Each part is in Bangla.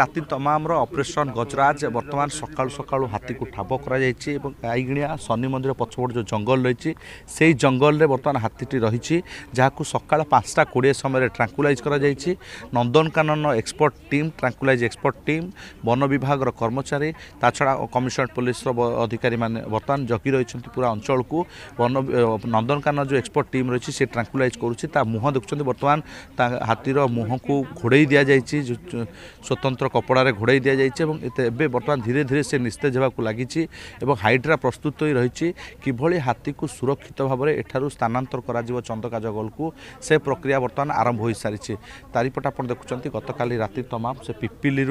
ରାତି ତମାମର ଅପରେସନ୍ ଗଜରାଜ ବର୍ତ୍ତମାନ ସକାଳୁ ସକାଳୁ ହାତୀକୁ ଠାବ କରାଯାଇଛି ଏବଂ ଆଇଗିଣିଆ ଶନି ମନ୍ଦିର ପଛପଟେ ଯେଉଁ ଜଙ୍ଗଲ ରହିଛି ସେଇ ଜଙ୍ଗଲରେ ବର୍ତ୍ତମାନ ହାତୀଟି ରହିଛି ଯାହାକୁ ସକାଳ ପାଞ୍ଚଟା କୋଡ଼ିଏ ସମୟରେ ଟ୍ରାଙ୍କୁଲାଇଜ୍ କରାଯାଇଛି Nandankanan expert team tranquillise expert team ବନ ବିଭାଗର କର୍ମଚାରୀ ତା ଛଡ଼ା କମିଶନରେଟ୍ ପୋଲିସର ଅଧିକାରୀମାନେ ବର୍ତ୍ତମାନ ଜଗି ରହିଛନ୍ତି ପୁରା ଅଞ୍ଚଳକୁ ବନ ନନ୍ଦନକାନନ ଯେଉଁ ଏକ୍ସପର୍ଟ ଟିମ୍ ରହିଛି ସେ ଟ୍ରାଙ୍କୁଲାଇଜ୍ କରୁଛି ତା ମୁହଁ ଦେଖୁଛନ୍ତି ବର୍ତ୍ତମାନ ତା ହାତୀର ମୁହଁକୁ ଘୋଡ଼େଇ ଦିଆଯାଇଛି ସ୍ୱତନ୍ତ୍ର মাত্র কপড়ার ঘোড়াই দিয়া যাইছে এবং এতে এবে বর্তমান ধীরে ধীরে সে নিস্তেজ হওয়া লাগিছে এবং হাইড্রা প্রস্তুত হয়ে রয়েছে কিভাবে হাতীকে সুরক্ষিত ভাবে এঠার স্থানান্তর করা চন্দকা জঙ্গলকু সে প্রক্রিয়া বর্তমান আরম্ভ হয়ে সারিছে তারিপট আপনার দেখুম গতকালি রাতে তমাম সে পিপিলি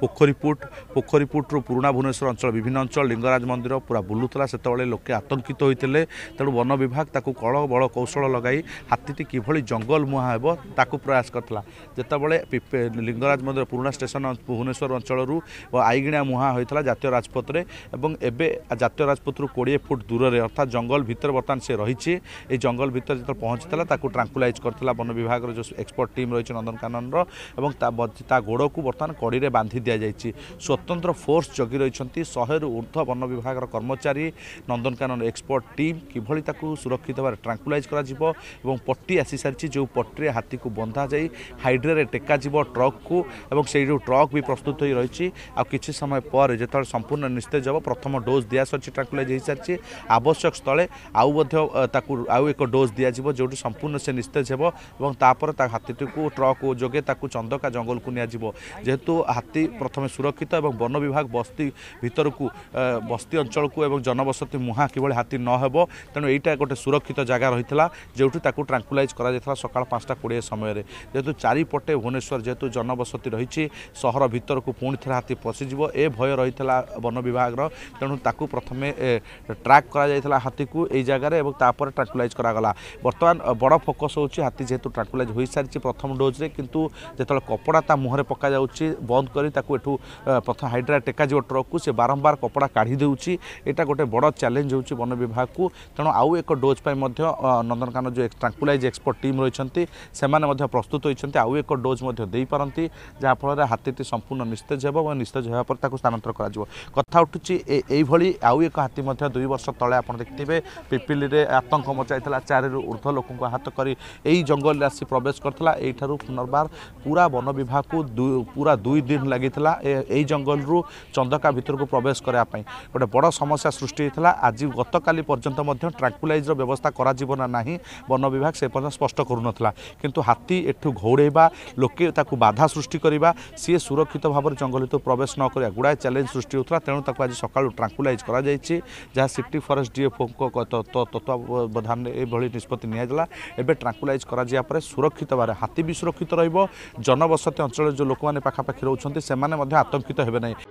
পোখরীপুট পোখরীপুট্রু পুরোনা ভুবনেশ্বর অঞ্চল বিভিন্ন অঞ্চল লিঙ্গরাজ মন্দির পুরা বুলুলা সেতবে লোকে আতঙ্কিত হয়েছে তেমন বন বিভাগ তাকে কল বল কৌশল লগাই হাতীটি কিভাবে জঙ্গল মুহাঁ হব তাকে প্রয়াস করা যেতবে লিঙ্গরাজ মন্দির পুরোনা স্টেশন ভুবনেশ্বর অঞ্চল আইগিণা মুহাঁ হয়েছিল জাতীয় রাজপথে এবং এবে জাতীয় রাজপথর কোড়িয়ে ফুট দূরে অর্থাৎ জঙ্গল ভিতরে বর্তমান সে রয়েছে এই জঙ্গল ভিতরে যেত পৌঁছিলা তাকে ট্রাঙ্কুলাইজ করে বন বিভাগের যে এক্সপর্ট টিম রয়েছে নন্দনকানন এবং তা গোড়কু বর্তমান কড়িরে বাঁধি দিয়া যাই স্বতন্ত্র ফোর্স জগি রয়েছেন শহে ঊর্ধ্ব বন বিভাগের কর্মচারী নন্দনকানন এক্সপর্ট টিম কিভাবে তাকে সুরক্ষিত ভাবে ট্রাঙ্কুলাইজ করা যাব এবং পটি আসি সারি যে পটিরে হাতি বন্ধা যাই হাইড্রে টেকা যাব ট্রকু এবং সেই ট্রক ବ୍ଲକ ବି ପ୍ରସ୍ତୁତ ହୋଇ ରହିଛି ଆଉ କିଛି ସମୟ ପରେ ଯେତେବେଳେ ସମ୍ପୂର୍ଣ୍ଣ ନିସ୍ତେଜ ହେବ ପ୍ରଥମ ଡୋଜ୍ ଦିଆସରିଛି ଟ୍ରାଙ୍କୁଲାଇଜ୍ ହୋଇସାରିଛି ଆବଶ୍ୟକ ସ୍ଥଳେ ଆଉ ମଧ୍ୟ ତାକୁ ଆଉ ଏକ ଡୋଜ୍ ଦିଆଯିବ ଯେଉଁଠି ସମ୍ପୂର୍ଣ୍ଣ ସେ ନିସ୍ତେଜ ହେବ ଏବଂ ତାପରେ ତା ହାତୀଟିକୁ ଟ୍ରକ୍ ଯୋଗେ ତାକୁ ଚନ୍ଦକା ଜଙ୍ଗଲକୁ ନିଆଯିବ ଯେହେତୁ ହାତୀ ପ୍ରଥମେ ସୁରକ୍ଷିତ ଏବଂ ବନ ବିଭାଗ ବସ୍ତି ଭିତରକୁ ବସ୍ତି ଅଞ୍ଚଳକୁ ଏବଂ ଜନବସତି ମୁହାଁ କିଭଳି ହାତୀ ନ ହେବ ତେଣୁ ଏଇଟା ଗୋଟେ ସୁରକ୍ଷିତ ଜାଗା ରହିଥିଲା ଯେଉଁଠି ତାକୁ ଟ୍ରାଙ୍କୁଲାଇଜ୍ କରାଯାଇଥିଲା ସକାଳ ପାଞ୍ଚଟା କୋଡ଼ିଏ ସମୟରେ ଯେହେତୁ ଚାରିପଟେ ଭୁବନେଶ୍ୱର ଯେହେତୁ ଜନବସତି ରହିଛି ସହର ঘর ভিতরক পুঁ থে হাতী পশিযোগ এ ভয় রয়েছে বন বিভাগর তেমন তাকে প্রথমে ট্রাক করা যাই হাতীকে এই জায়গায় এবং তাপরে ট্রাকুলাইজ করা বর্তমান বড় ফোকস হচ্ছে হাতী যেহেতু ট্রাকুলাইজ হয়ে সারিছে প্রথম ডোজরে কিন্তু যেত কপড়া তা মুহরে পকা যাচ্ছে বন্ধ করে তাকে এঠু প্রথম হাইড্রা টেকা যাব ট্রকু সে বারম্বার কপড়া কাঢ়ি দেউছি এটা গোটে বড় চ্যালেঞ্জ হচ্ছে বন বিভাগকে তেমন আউ এক ডোজ পাই নন্দনকানন যে ট্রাকুলাইজ এক্সপর্ট টিম রয়েছেন সে প্রস্তুত হয়েছেন আউ এক ডোজ দিয়ে পাঁচ যাফলের হাতীটি সম্পূর্ণ ନିସ୍ତେଜ ହେବ ଏବଂ ନିସ୍ତେଜ ହେବା ପରେ ତାକୁ ସ୍ଥାନାନ୍ତର କରାଯିବ କଥା ଉଠୁଛି ଏଇଭଳି ଆଉ ଏକ ହାତୀ ମଧ୍ୟ ଦୁଇ ବର୍ଷ ତଳେ ଆପଣ ଦେଖିଥିବେ ପିପିଲିରେ ଆତଙ୍କ ମଚାଇଥିଲା ଚାରିରୁ ଉର୍ଦ୍ଧ୍ୱ ଲୋକଙ୍କୁ ଆହତ କରି ଏଇ ଜଙ୍ଗଲରେ ଆସି ପ୍ରବେଶ କରିଥିଲା ଏଇଠାରୁ ପୁନର୍ବାର ପୁରା ବନ ବିଭାଗକୁ ପୁରା ଦୁଇ ଦିନ ଲାଗିଥିଲା ଏଇ ଜଙ୍ଗଲରୁ ଚନ୍ଦକା ଭିତରକୁ ପ୍ରବେଶ କରିବା ପାଇଁ ଗୋଟେ ବଡ଼ ସମସ୍ୟା ସୃଷ୍ଟି ହୋଇଥିଲା ଆଜି ଗତକାଲି ପର୍ଯ୍ୟନ୍ତ ମଧ୍ୟ ଟ୍ରାଙ୍କୁଲାଇଜ୍ର ବ୍ୟବସ୍ଥା କରାଯିବ ନା ନାହିଁ ବନ ବିଭାଗ ସେ ପର୍ଯ୍ୟନ୍ତ ସ୍ପଷ୍ଟ କରୁନଥିଲା କିନ୍ତୁ ହାତୀ ଏଠୁ ଘଉଡ଼େଇବା ଲୋକେ ତାକୁ ବାଧା ସୃଷ୍ଟି କରିବା ସିଏ ସୁର সুরক্ষিত ভাবে জঙ্গল ভিতর প্রবেশ নকরা গুড়ায়ে চ্যালেঞ্জ সৃষ্টি হচ্ছিল তেমন তাকে আজ সকাল ট্রাঙ্কুলাইজ করা যাইছে যা সিটি ফরেস্ট ডিএফও তত্ত্বাবধানে এইভাবে নিষ্পতি নিয়েলা এবে ট্রাঙ্কুলাইজ করা যা পরে সুরক্ষিত ভাবে হাতি বি সুরক্ষিত রহব জনবসতি অঞ্চলের যে লোক পাখাপাখি রয়েছেন সেমানে আতঙ্কিত হবে না